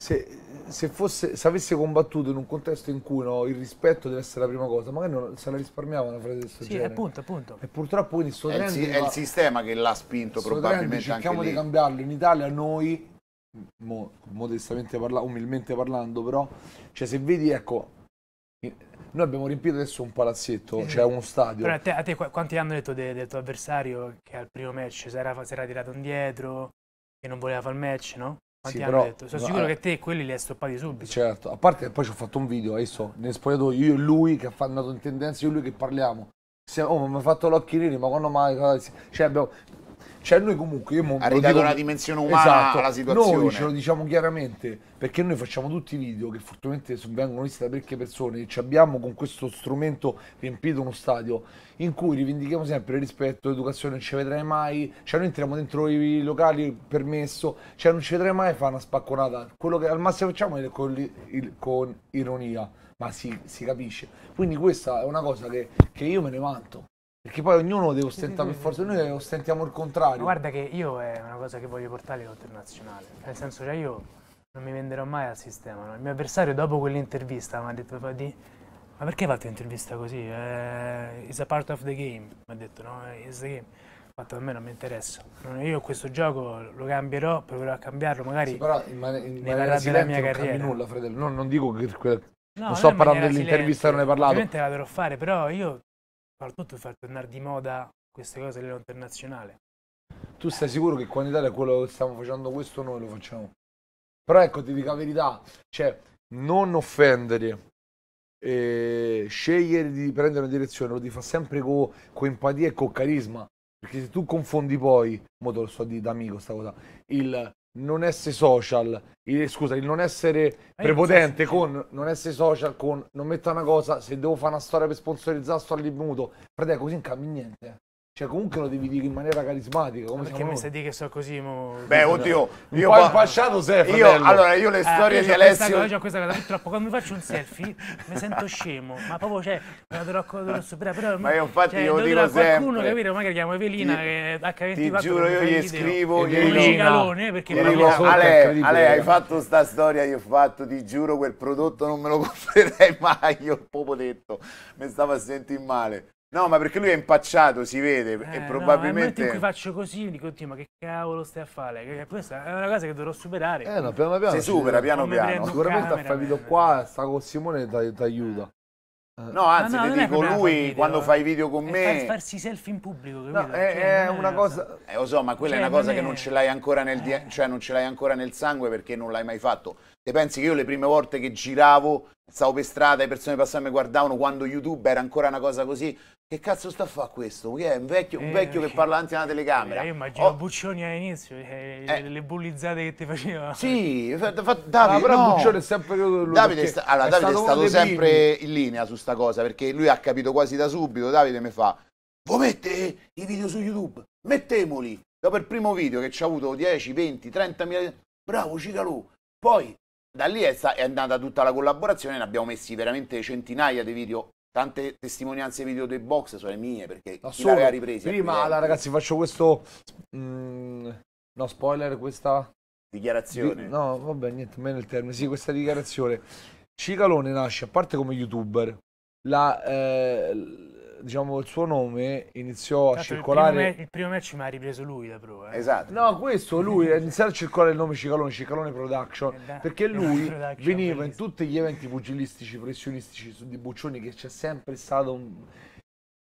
se, se, fosse, se, avesse combattuto in un contesto in cui no, il rispetto deve essere la prima cosa, magari non, se la risparmiava una frase del suo sì, genere. Appunto, appunto. E purtroppo quindi sto è, il, è il sistema che l'ha spinto probabilmente anche cerchiamo di cambiarlo. In Italia noi, mo, modestamente parla, umilmente parlando però, cioè se vedi ecco, noi abbiamo riempito adesso un palazzetto, cioè uno stadio. Però a te, a te quanti hanno detto de, del tuo avversario che al primo match si era, si era tirato indietro, che non voleva fare il match, no? Quanti sì, però, detto? Sono no, sicuro eh. che te quelli li hai stoppati subito. Certo, a parte poi ci ho fatto un video, adesso nel spogliatoio io e lui che è andato in tendenza, io e lui che parliamo. oh, mi ha fatto l'occhio nero, ma quando mai? Cioè, abbiamo, cioè noi comunque... Io ha ridato una dimensione umana esatto, alla situazione. Noi ce lo diciamo chiaramente, perché noi facciamo tutti i video che fortunatamente vengono visti da parecchie persone, e ci abbiamo con questo strumento riempito uno stadio, in cui rivendichiamo sempre il rispetto, l'educazione, non ci vedrai mai, cioè noi entriamo dentro i locali, permesso, cioè non ci vedrai mai, fa una spacconata. Quello che al massimo facciamo è con, il, con ironia, ma si, si, capisce. Quindi questa è una cosa che, che io me ne vanto. Perché poi ognuno deve ostentare sì, per forza, noi ostentiamo il contrario. Guarda che io eh, è una cosa che voglio portare Nazionale. Nel senso, cioè io non mi venderò mai al sistema. No? Il mio avversario dopo quell'intervista mi ha detto, ma perché fatto un'intervista così? Eh, it's a part of the game. Mi ha detto, no, it's the game. Fatto a me non mi interessa. Io questo gioco lo cambierò, proverò a cambiarlo, magari sì, però in man- in ne parlerà della mia non carriera. Nulla, fratello. No, non dico che quella, No, non sto parlando dell'intervista, non ne parlavo. Ovviamente la dovrò fare, però io soprattutto far tornare di moda queste cose a livello internazionale. Tu stai sicuro che qua in Italia quello che stiamo facendo questo noi lo facciamo? Però ecco, ti dico la verità, cioè non offendere, eh, scegliere di prendere una direzione lo ti fa sempre con co empatia e con carisma. Perché se tu confondi poi, mo te lo so di amico sta cosa, il non essere social, il, scusa, il non essere prepotente con non essere social, con non mettere una cosa, se devo fare una storia per sponsorizzare sto all'immuto, frate, così non cambi niente. Cioè, comunque lo devi dire in maniera carismatica. Come perché mi stai dire che so così? Mo... Beh, oddio, io poi pasciato sei, io, Allora, io le eh, storie di Alessio. questa cosa purtroppo quando mi faccio un selfie mi sento scemo, ma proprio cioè, me la dovrò, dovrò superare. Però, ma io infatti cioè, io lo dico sempre. qualcuno, capire, magari chiamo Evelina ti, che H24. Ti giuro, io gli scrivo, gli dico perché gli Ale, hai fatto sta storia, io ho fatto, ti giuro, quel prodotto non me lo comprerei mai, io popodetto, mi stava a sentire male. No, ma perché lui è impacciato, si vede, eh, e probabilmente... No, in cui faccio così, mi dico, ma che cavolo stai a fare? Questa è una cosa che dovrò superare. Eh, no, piano piano. Si supera, piano piano. Sicuramente ha capito qua, sta con Simone e ti aiuta. Eh. No, anzi, no, no, ti dico, lui video, quando eh. fai video con me... Far, farsi selfie in pubblico, capito? No, è, cioè, è una cosa... Eh, lo so, ma quella cioè, è una cosa che non ce l'hai ancora, nel... eh. cioè, ancora nel sangue perché non l'hai mai fatto. Te pensi che io le prime volte che giravo, stavo per strada, le persone passavano e mi guardavano quando YouTube era ancora una cosa così. Che cazzo sta a fare questo? Che è un vecchio, un eh, vecchio eh, che parla davanti a una eh, telecamera. Eh, io immagino oh. Buccioni all'inizio, eh, eh. le bullizzate che ti faceva. Sì, fa, fa, Davide, ah, no. Buccioni è sempre lui. Davide, sta, allora, è Davide stato, è stato sempre in linea su sta cosa, perché lui ha capito quasi da subito. Davide mi fa, vuoi mettere i video su YouTube, mettemoli. Dopo il primo video che ci ha avuto 10, 20, 30 mila... Bravo Cicalù! Poi da lì è, è andata tutta la collaborazione, ne abbiamo messi veramente centinaia di video tante testimonianze video dei box sono le mie perché no, chi le aveva riprese prima allora, ragazzi faccio questo mm, no spoiler questa dichiarazione Di, no vabbè niente meno il termine sì questa dichiarazione Cicalone nasce a parte come youtuber la, eh, diciamo, il suo nome iniziò Tanto a circolare. Il primo, il primo match mi ha ripreso lui da prova. Eh. Esatto. No, questo lui iniziò a circolare il nome Cicalone, Cicalone Production, eh, da, perché lui production, veniva bellissimo. in tutti gli eventi pugilistici, pressionistici su Di Buccioni, che c'è sempre stato un...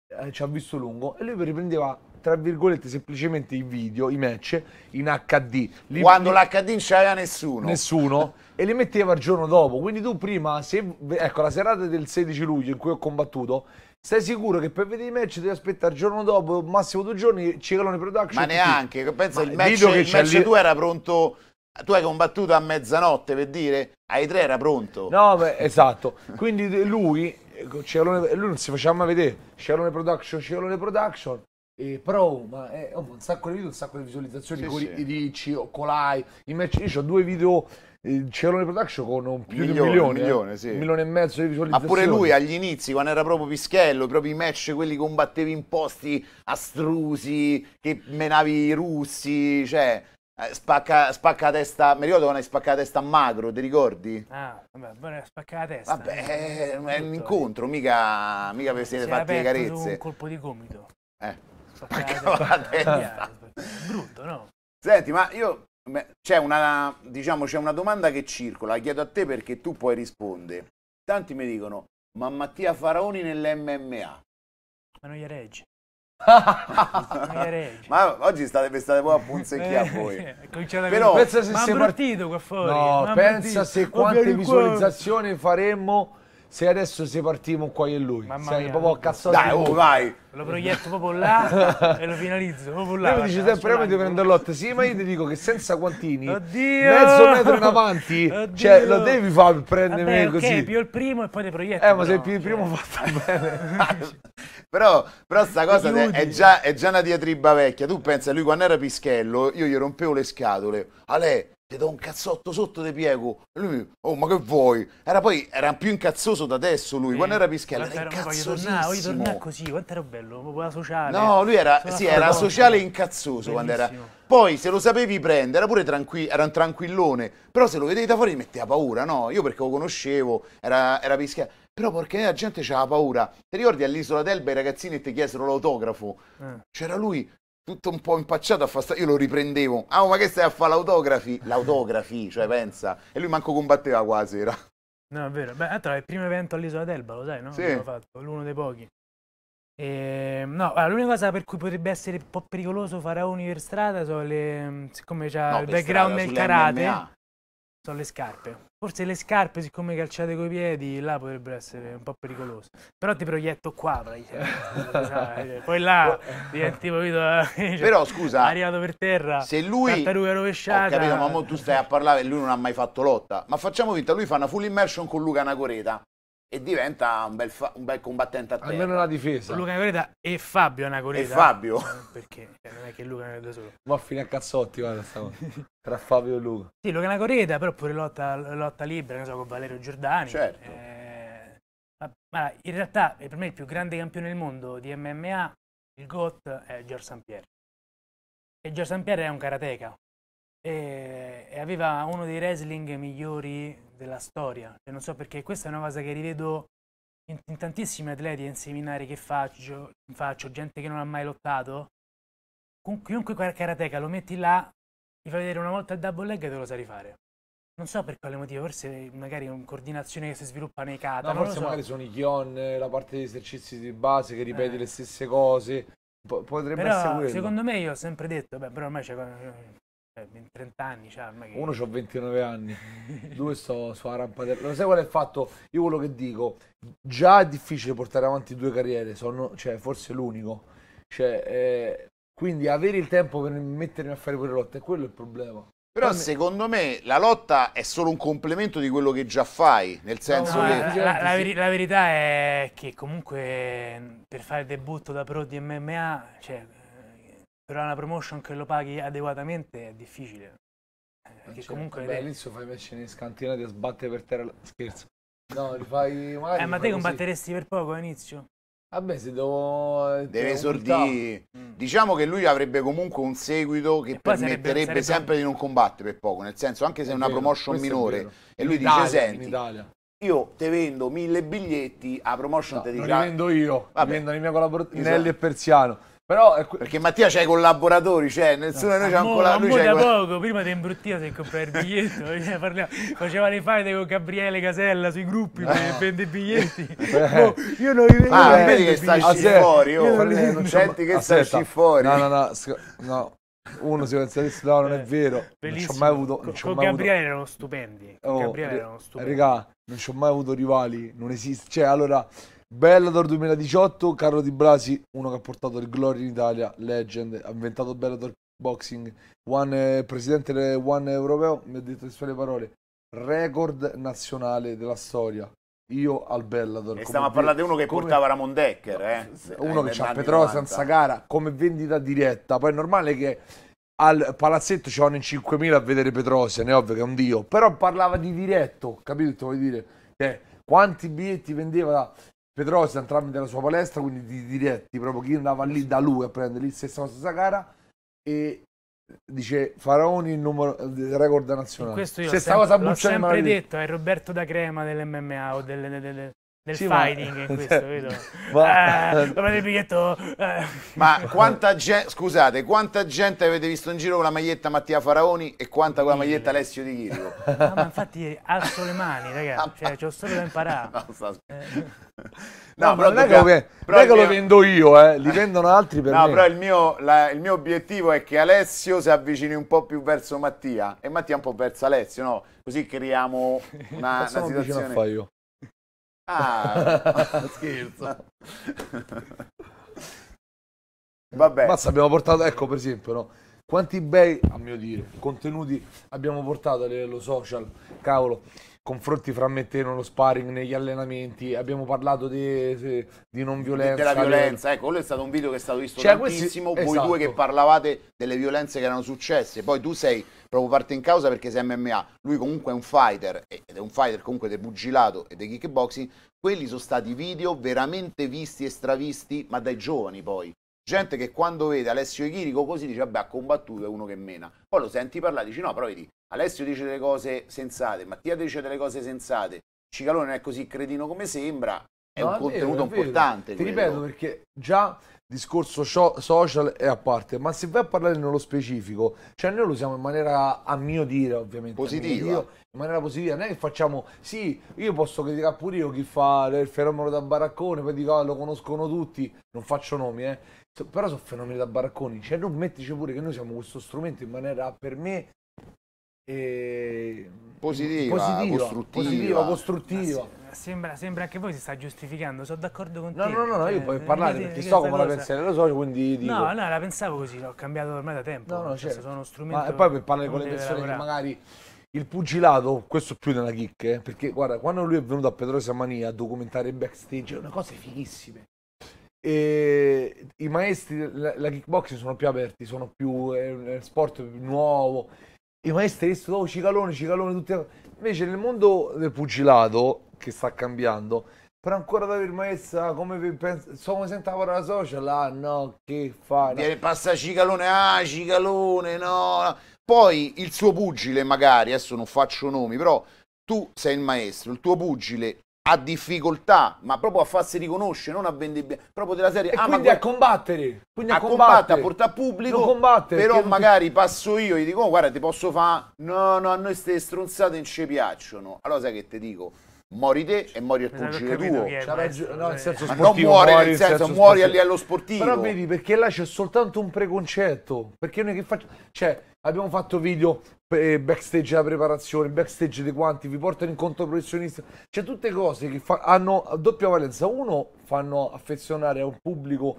Eh, ci ha visto lungo, e lui riprendeva tra virgolette semplicemente i video, i match in HD. Li Quando l'HD non c'era nessuno. Nessuno. e li metteva il giorno dopo. Quindi tu prima, se, ecco la serata del 16 luglio in cui ho combattuto, Stai sicuro che per vedere i match devi aspettare il giorno dopo, massimo due giorni, Cicalone Production. Ma neanche, pensa il match, che il match tu era pronto tu hai combattuto a mezzanotte per dire ai tre era pronto no beh, esatto quindi lui, eh, lui non si faceva mai vedere Cerone Production Cerone Production eh, pro, ma è oh, un sacco di video, un sacco di visualizzazioni sì, con sì. i ricci, o colai. In match io ho due video il eh, Cerone Production con un più milione, di un milione, un milione, eh? sì. un milione e mezzo di visualizzazioni. Ma pure lui agli inizi, quando era proprio Pischello, proprio i match, quelli combattevi in posti astrusi, che menavi i russi, cioè eh, spacca, spacca testa, mi ricordo quando hai spaccato la testa a Magro, ti ricordi? Ah, vabbè, spacca la testa. Vabbè, eh, è un incontro, mica, mica per siete fatti le carezze. un colpo di gomito. Eh brutto, no? Senti, ma io c'è una, diciamo, una, domanda che circola, la chiedo a te perché tu puoi rispondere Tanti mi dicono, ma Mattia Faraoni nell'MMA? Ma non gli regge. ma oggi state, vi state proprio eh, a punzecchiare voi. Eh, Però, pensa se ma sei partito qua fuori. No, pensa partito. se quante visualizzazioni faremmo se adesso si partiamo qua e lui, Mamma sei mia, proprio a Dai, oh, vai! Lo proietto proprio là e lo finalizzo proprio là. Lui dice sempre, io mi devo prendere l'otto. Sì, ma io ti dico che senza quantini Oddio! mezzo metro in avanti, Oddio! cioè lo devi fare per prendermi Vabbè, così. Ok, più il primo e poi ti proietto. Eh, ma se più il primo cioè... fa bene. però, però sta cosa è già, è già, una diatriba vecchia. Tu pensa, lui quando era Pischello, io gli rompevo le scatole. Ale, ti do un cazzotto sotto ti piego. E lui, oh, ma che vuoi? Era poi era più incazzoso da adesso lui, eh, quando era pischiato era incazzosissimo. Voglio tornare, voglio così, quanto era bello, proprio sociale. No, lui era, sì, era sociale e incazzoso Bellissimo. quando era. Poi se lo sapevi prendere, era pure tranquillo era un tranquillone, però se lo vedevi da fuori metteva paura, no? Io perché lo conoscevo, era, era Pischello. Però perché la gente c'aveva paura. Ti ricordi all'isola d'Elba i ragazzini ti chiesero l'autografo? Eh. C'era lui, tutto un po' impacciato, affastato. Io lo riprendevo. Ah, ma che stai a fare l'autografi? L'autografi, cioè pensa. E lui manco combatteva quasi, era. No, è vero. Beh, tra il primo evento all'isola d'Elba, lo sai, no? Sì. L'ho fatto, l'uno dei pochi. E, ehm, no, allora, l'unica cosa per cui potrebbe essere un po' pericoloso Faraoni per strada sono le... siccome c'ha no, il background del karate, MMA. sono le scarpe. Forse le scarpe, siccome calciate coi piedi, là potrebbero essere un po' pericolose. Però ti proietto qua, cioè, poi là diventi capito. Eh, cioè, Però scusa, arrivato per terra, se lui. Tartaruga rovesciata. Ho capito, ma tu stai a parlare e lui non ha mai fatto lotta. Ma facciamo finta, lui fa una full immersion con Luca Nacoreta e diventa un bel, fa- un bel combattente a terra. Almeno la difesa. Luca Nacoreta e Fabio Nacoreta. E Fabio. Eh, perché cioè, non è che Luca è Nacoreta solo. Ma fine a cazzotti, guarda, stavo. tra Fabio e Luca. Sì, Luca Nacoreta, però pure lotta, lotta libera, so, con Valerio Giordani. Certo. Eh, ma, ma, in realtà, per me il più grande campione del mondo di MMA, il GOAT, è Giorgio Sampierre. E Giorgio Sampierre è un karateka. E, e aveva uno dei wrestling migliori della storia. E cioè, non so perché questa è una cosa che rivedo in, in tantissimi atleti e in seminari che faccio, faccio, gente che non ha mai lottato. Con chiunque karateka lo metti là, gli fai vedere una volta il double leg e te lo sai rifare. Non so per quale motivo, forse magari è una coordinazione che si sviluppa nei kata. No, forse so. magari sono i ghion, eh, la parte di esercizi di base che ripeti eh. le stesse cose. P- potrebbe però, essere quello. Secondo me io ho sempre detto, beh, però ormai c'è eh, 30 cioè, anni cioè, ormai che... uno ho 29 anni due sto sulla rampa del non sai qual è il fatto io quello che dico già è difficile portare avanti due carriere sono cioè, forse l'unico cioè, eh, quindi avere il tempo per mettermi a fare quelle lotte quello è il problema però secondo me la lotta è solo un complemento di quello che già fai, nel senso no, che... La, la, la, veri, la, verità è che comunque per fare il debutto da pro di MMA, cioè, però una promotion che lo paghi adeguatamente è difficile. Perché eh, certo, cioè, comunque... Beh, all'inizio fai invece in scantinati e sbattere per terra... Scherzo. No, li fai magari... Eh, ma te combatteresti per poco all'inizio? Vabbè, se devo... Deve esordire. Mm. Diciamo che lui avrebbe comunque un seguito che permetterebbe sarebbe, sarebbe... sempre di non combattere per poco, nel senso anche se è una vero, promotion minore e lui Italia, dice senti, io te vendo mille biglietti a promotion no, te li, li vendo io, Vabbè. li vendo nei miei collaboratori, esatto. Nelly e Persiano però Perché Mattia c'ha i collaboratori, cioè nessuno di no, noi c'ha ancora... Mo, lui da poco, prima ti imbruttiva se comprare il biglietto, cioè, faceva le fight con Gabriele Casella sui gruppi per no. Eh. vendere biglietti. no, eh. io non li vedo. Ah, vedi che sta fuori, oh, non, li... non senti che sta fuori. No, no, no, no. Uno si pensa che no, non è eh. vero. Bellissimo. Non ci ho mai avuto. Non con, con Gabriele avuto... erano stupendi. Con oh, Gabriele erano stupendi. Oh, Regà, non ci ho mai avuto rivali. Non esiste. Cioè, allora, Bellator 2018, Carlo Di Brasi, uno che ha portato il Glory in Italia, legend, ha inventato Bellator Boxing, one, eh, presidente del One europeo, mi ha detto le sue parole, record nazionale della storia. Io al Bellator. E stiamo a parlare di uno che come... portava Ramon Decker, eh? uno che c'ha senza gara, come vendita diretta. Poi è normale che al palazzetto ci vanno in 5.000 a vedere Petrosian, è ovvio che è un dio, però parlava di diretto, capito che voglio dire? Eh, quanti biglietti vendeva Pedrosa tramite la sua palestra, quindi di diretti, proprio chi andava lì da lui a prendere lì stessa, stessa gara e dice Faraoni il numero il record nazionale. E questo io Se sempre, l'ho sempre detto, è Roberto da Crema dell'MMA o delle, delle, delle, del sì, fighting ma... questo, vedo. ma... Eh, come il biglietto. Eh. Ma quanta gente, scusate, quanta gente avete visto in giro con la maglietta Mattia Faraoni e quanta con la maglietta Alessio Di Chirico? No, ma infatti alzo le mani, ragazzi, cioè, c'ho solo da imparare. No, sta... eh. no, no però non è che, che mio... lo vendo io, eh. li vendono altri per no, me. No, però il mio, la, il mio obiettivo è che Alessio si avvicini un po' più verso Mattia e Mattia un po' verso Alessio, no? Così creiamo una, una situazione. Ah, scherzo. Vabbè. Mazza, abbiamo portato, ecco per esempio, no? Quanti bei, a mio dire, contenuti abbiamo portato a livello social, cavolo confronti fra me e te nello sparring, negli allenamenti, abbiamo parlato di, di non violenza. Della violenza, ecco, quello è stato un video che è stato visto cioè, tantissimo, questi... voi esatto. due che parlavate delle violenze che erano successe, poi tu sei proprio parte in causa perché sei MMA, lui comunque è un fighter, ed è un fighter comunque del pugilato e del kickboxing, quelli sono stati video veramente visti e stravisti, ma dai giovani poi. Gente che quando vede Alessio Chirico così dice, vabbè, ha combattuto, è uno che mena. Poi lo senti parlare, dici, no, però vedi, Alessio dice delle cose sensate, Mattia dice delle cose sensate, Cicalone non è così cretino come sembra, è no, un è contenuto vero, importante. Ti quello. ripeto perché già discorso social è a parte, ma se vai a parlare nello specifico, cioè noi lo usiamo in maniera, a mio dire ovviamente, positiva. Dire, in maniera positiva, non è che facciamo, sì, io posso criticare pure io chi fa il fenomeno da baraccone, poi dico, ah, lo conoscono tutti, non faccio nomi, eh, però sono fenomeni da baracconi, cioè non mettici pure che noi siamo questo strumento in maniera, per me, positiva, mm, positiva, costruttiva. Positiva, ah, costruttiva. Eh, sembra, sembra, che voi si sta giustificando, sono d'accordo con no, te. No, no, no, io cioè, puoi parlare perché so come cosa. la pensiero, lo so, quindi dico. No, no, la pensavo così, l'ho cambiato ormai da tempo. No, no, cioè, certo. Sono uno strumento. Ma, e poi per parlare con le persone che magari il pugilato, questo più della chicca, eh, perché guarda, quando lui è venuto a Pedrosa Mania a documentare backstage, è una cosa fighissima. I maestri, la, la kickboxing sono più aperti, sono più, è un sport nuovo i maestri sono oh, cicalone, cicalone, tutte... Invece nel mondo del pugilato, che sta cambiando, però ancora da avere permessa, ah, come penso, come sento la parola social, ah no, che fa? No. passa cicalone, ah cicalone, no, no. Poi il suo pugile magari, adesso non faccio nomi, però tu sei il maestro, il tuo pugile ha difficoltà, ma proprio a farsi riconoscere, non a vendere proprio della serie. E ah, quindi ma... a combattere, quindi a, a combattere, combattere a portare pubblico, però magari ti... passo io e gli dico oh, guarda ti posso fare, no no a noi queste stronzate non ci piacciono, allora sai che ti dico? Mori te e muori il pugile tuo. Maestro, no, nel eh. senso non muore nel senso, muori a livello sportivo. Però vedi, perché là c'è soltanto un preconcetto. Perché noi che facciamo? Cioè, abbiamo fatto video eh, backstage della preparazione, backstage di quanti vi portano incontro professionista, cioè tutte cose che fa, hanno doppia valenza. Uno, fanno affezionare a un pubblico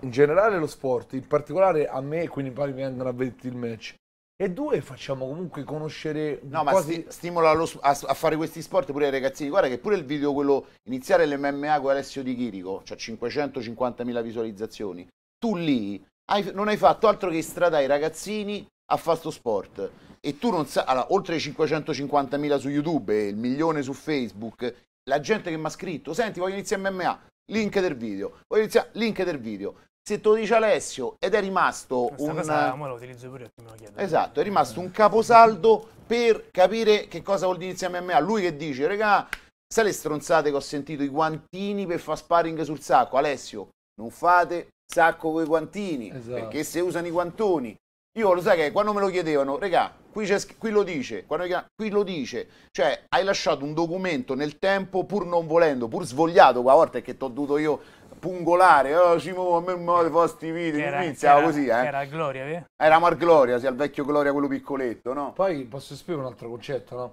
in generale lo sport, in particolare a me, quindi pari mi andano a vedere il match. E due, facciamo comunque conoscere. No, ma quasi... sti stimola lo, a, a, fare questi sport pure ai ragazzini. Guarda che pure il video, quello iniziare l'MMA con Alessio Di Chirico, cioè 550.000 visualizzazioni. Tu lì hai, non hai fatto altro che stradare i ragazzini a fare sto sport e tu non sai, allora, oltre 550.000 su YouTube e il milione su Facebook, la gente che mi ha scritto, senti voglio iniziare MMA, link del video, voglio iniziare link del video. Se te lo dice Alessio ed è rimasto Questa un... Cosa, ma lo utilizzo pure io, me lo chiedo. Esatto, è rimasto un caposaldo per capire che cosa vuol dire iniziare MMA. Lui che dice, regà, sai le stronzate che ho sentito, i guantini per far sparring sul sacco? Alessio, non fate sacco con i guantini, esatto. perché se usano i guantoni io lo sai che quando me lo chiedevano, regà, qui, qui lo dice, chied... qui lo dice, cioè hai lasciato un documento nel tempo pur non volendo, pur svogliato, qua volta è che ti ho dovuto io pungolare, oh ah, Cimo, a me mi fa sti video, iniziava così, eh. Era Gloria, eh? Era Mar Gloria, sì, al vecchio Gloria quello piccoletto, no? Poi posso spiegare un altro concetto, no?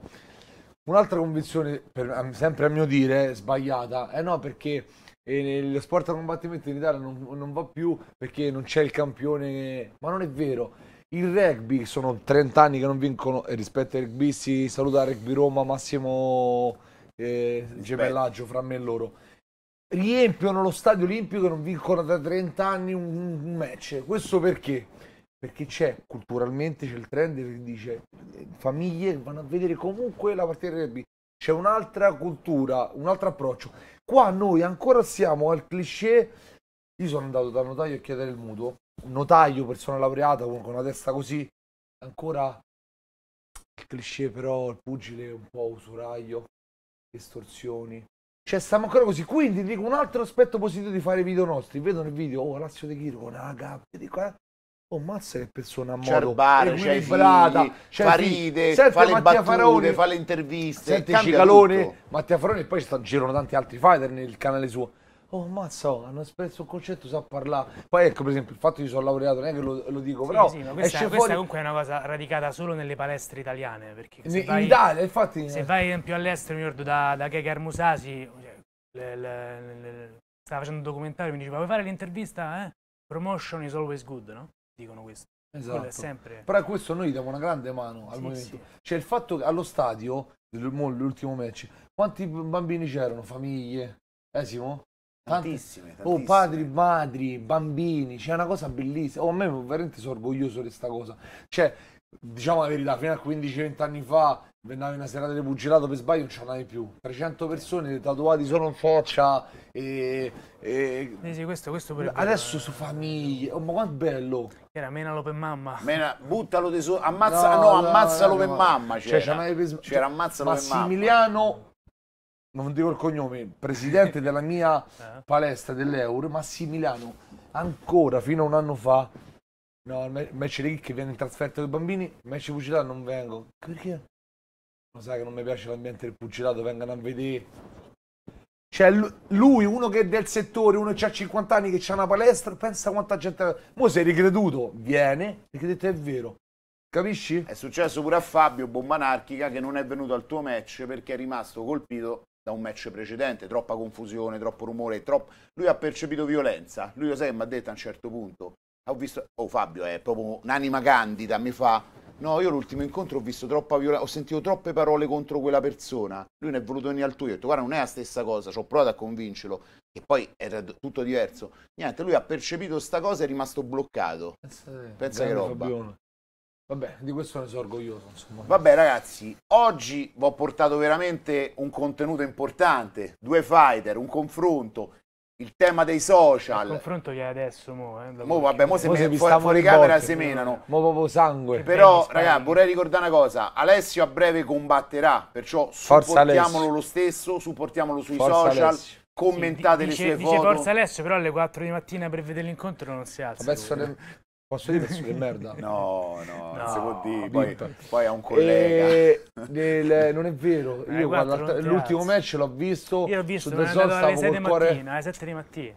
Un'altra convinzione, per, sempre a mio dire, sbagliata, eh no, perché e eh, lo sport a combattimento in Italia non, non va più perché non c'è il campione, ma non è vero il rugby sono 30 anni che non vincono e rispetto ai rugby si saluta Rugby Roma, massimo eh, gemellaggio fra me e loro. Riempiono lo stadio olimpico e non vincono da 30 anni un, un match. Questo perché? Perché c'è culturalmente c'è il trend che dice eh, famiglie che vanno a vedere comunque la partita di rugby c'è un'altra cultura, un altro approccio. Qua noi ancora siamo al cliché. Io sono andato da notaio a chiedere il mutuo un notaio, persona laureata con una testa così, ancora il cliché però, il pugile è un po' usuraio, estorsioni. Cioè, stiamo ancora così. Quindi dico un altro aspetto positivo di fare i video nostri. Vedo nel video, oh, Lazio De Chiro con la gabbia di qua. Oh, mazza che persona a modo C'è cioè, equilibrata, figli, c'è cioè, fa ride, Senti, fa le Mattia battute, Farone, fa le interviste, Senti Cicalone, tutto. Mattia Farone e poi ci stanno girano tanti altri fighter nel canale suo. Oh, mazza, oh, hanno espresso un concetto, sa parlare. Poi ecco, per esempio, il fatto che io sono laureato, non è che lo, lo dico, sì, però... Sì, ma questa, questa fuori... comunque è una cosa radicata solo nelle palestre italiane, perché ne, vai, in Italia, infatti... Se vai più all'estero, mi ricordo da, da Kegar Musasi, cioè, stava facendo un documentario, mi diceva, vuoi fare l'intervista? Eh? Promotion is always good, no? Dicono questo. Esatto. Sempre... Però questo noi diamo una grande mano al sì, movimento. Sì. Cioè il fatto che allo stadio, l'ultimo match, quanti bambini c'erano? Famiglie? Eh Tantissime, tantissime. Oh, padri, madri, bambini, c'è una cosa bellissima. Oh, a me veramente sono orgoglioso di questa cosa. Cioè, diciamo la verità, fino a 15-20 anni fa andavi una serata di pugilato per sbaglio non ce n'avevi più 300 persone tatuati solo in faccia e, e... Eh sì, questo, questo pure adesso eh. su famiglie oh, ma quanto bello era menalo per mamma Mena, buttalo di su ammazza no, no, no ammazzalo no, per mamma cioè, c'era cioè, c'era, c'era ammazzalo per mamma Massimiliano non dico il cognome, presidente della mia eh? palestra dell'Euro, Massimiliano, ancora fino a un anno fa, no, il match di che viene in trasferta con i bambini, match di pugilato non vengo. Perché? Lo sai che non mi piace l'ambiente del pugilato, vengono a vedere. Cioè, lui, uno che è del settore, uno che ha 50 anni, che ha una palestra, pensa quanta gente... Mo sei ricreduto, viene, perché detto è vero. Capisci? È successo pure a Fabio Bombanarchica che non è venuto al tuo match perché è rimasto colpito da un match precedente, troppa confusione, troppo rumore, troppo... lui ha percepito violenza, lui lo sai mi ha detto a un certo punto, ah, ho visto, oh Fabio è proprio un'anima candida, mi fa, no io l'ultimo incontro ho visto troppa violenza, ho sentito troppe parole contro quella persona, lui non è voluto venire al tuo, io ho detto guarda non è la stessa cosa, ci ho provato a convincerlo, che poi era tutto diverso, niente, lui ha percepito sta cosa e è rimasto bloccato, pensa, pensa che roba. Fabione. Vabbè, di questo ne sono orgoglioso, insomma. Vabbè, ragazzi, oggi vi ho portato veramente un contenuto importante, due fighter, un confronto, il tema dei social. Il confronto che è adesso, mo, eh, mo vabbè, mo se, mo se fuori, fuori camera bocche, semenano. Cioè, mo proprio sangue. Però, raga, vorrei ricordare una cosa, Alessio a breve combatterà, perciò Forza supportiamolo lo stesso, supportiamolo sui Forza social. Alessio commentate sì, dice, le sue dice foto. Dice Forza Alessio, però alle 4 di mattina per vedere l'incontro non si alza. Adesso Posso dire sulle merda? No, no, no, si può dire. Poi, poi è un collega. E, eh, del, non è vero. Eh, guarda, l'ultimo match l'ho visto. Io l'ho visto, sono andato alle 6 di mattina, alle 7 di mattina.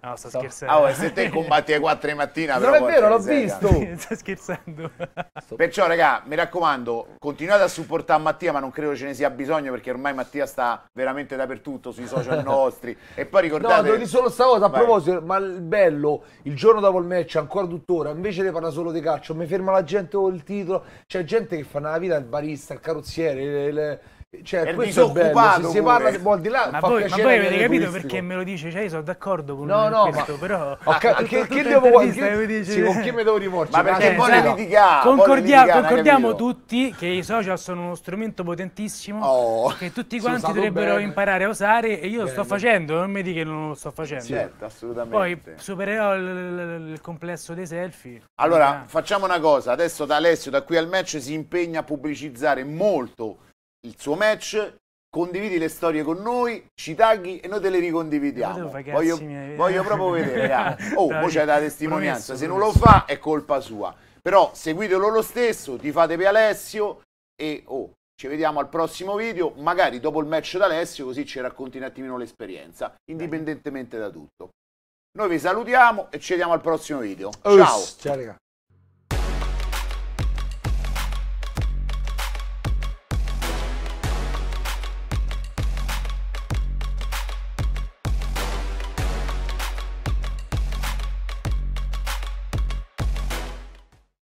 No, sto, sto scherzando. Ah, oh, se te combatti alle 4 di mattina, Non è vero, l'ho visto. sto scherzando. Perciò, raga, mi raccomando, continuate a supportare Mattia, ma non credo ce ne sia bisogno perché ormai Mattia sta veramente dappertutto sui social nostri. E poi ricordate. No, devo solo stavolta. A Vai. proposito, ma il bello, il giorno dopo il match, ancora tuttora, invece ne parla solo di calcio, mi ferma la gente con il titolo. C'è gente che fa nella vita il barista, il carrozziere, il cioè, è questo è bello, si parla di, boh, di là, ma voi, ma voi avete capito perché me lo dice? Cioè, io sono d'accordo con no, no, questo, ma... però... Ca- tutto, che, tutto che devo, che, dice... sì, con chi mi devo rivolgere? Ma perché eh, poi esatto. litigare, Concordia- litigare, Concordiamo tutti che i social sono uno strumento potentissimo oh, che tutti quanti dovrebbero bene. imparare a usare e io bene, lo sto facendo, non mi dica che non lo sto facendo. Certo, assolutamente. Poi supererò il, complesso dei selfie. Allora, facciamo una cosa, adesso da Alessio, da qui al match, si impegna a pubblicizzare molto il suo match, condividi le storie con noi, ci tagli e noi te le ricondividiamo. Vedo, voglio, miei... voglio, proprio vedere. oh, Dai, poi c'è la testimonianza, promesso, se promesso. non lo fa è colpa sua. Però seguitelo lo stesso, ti fatevi Alessio e oh, ci vediamo al prossimo video, magari dopo il match d'Alessio, così ci racconti un attimino l'esperienza, indipendentemente da tutto. Noi vi salutiamo e ci vediamo al prossimo video. Ciao! Ciao ragazzi!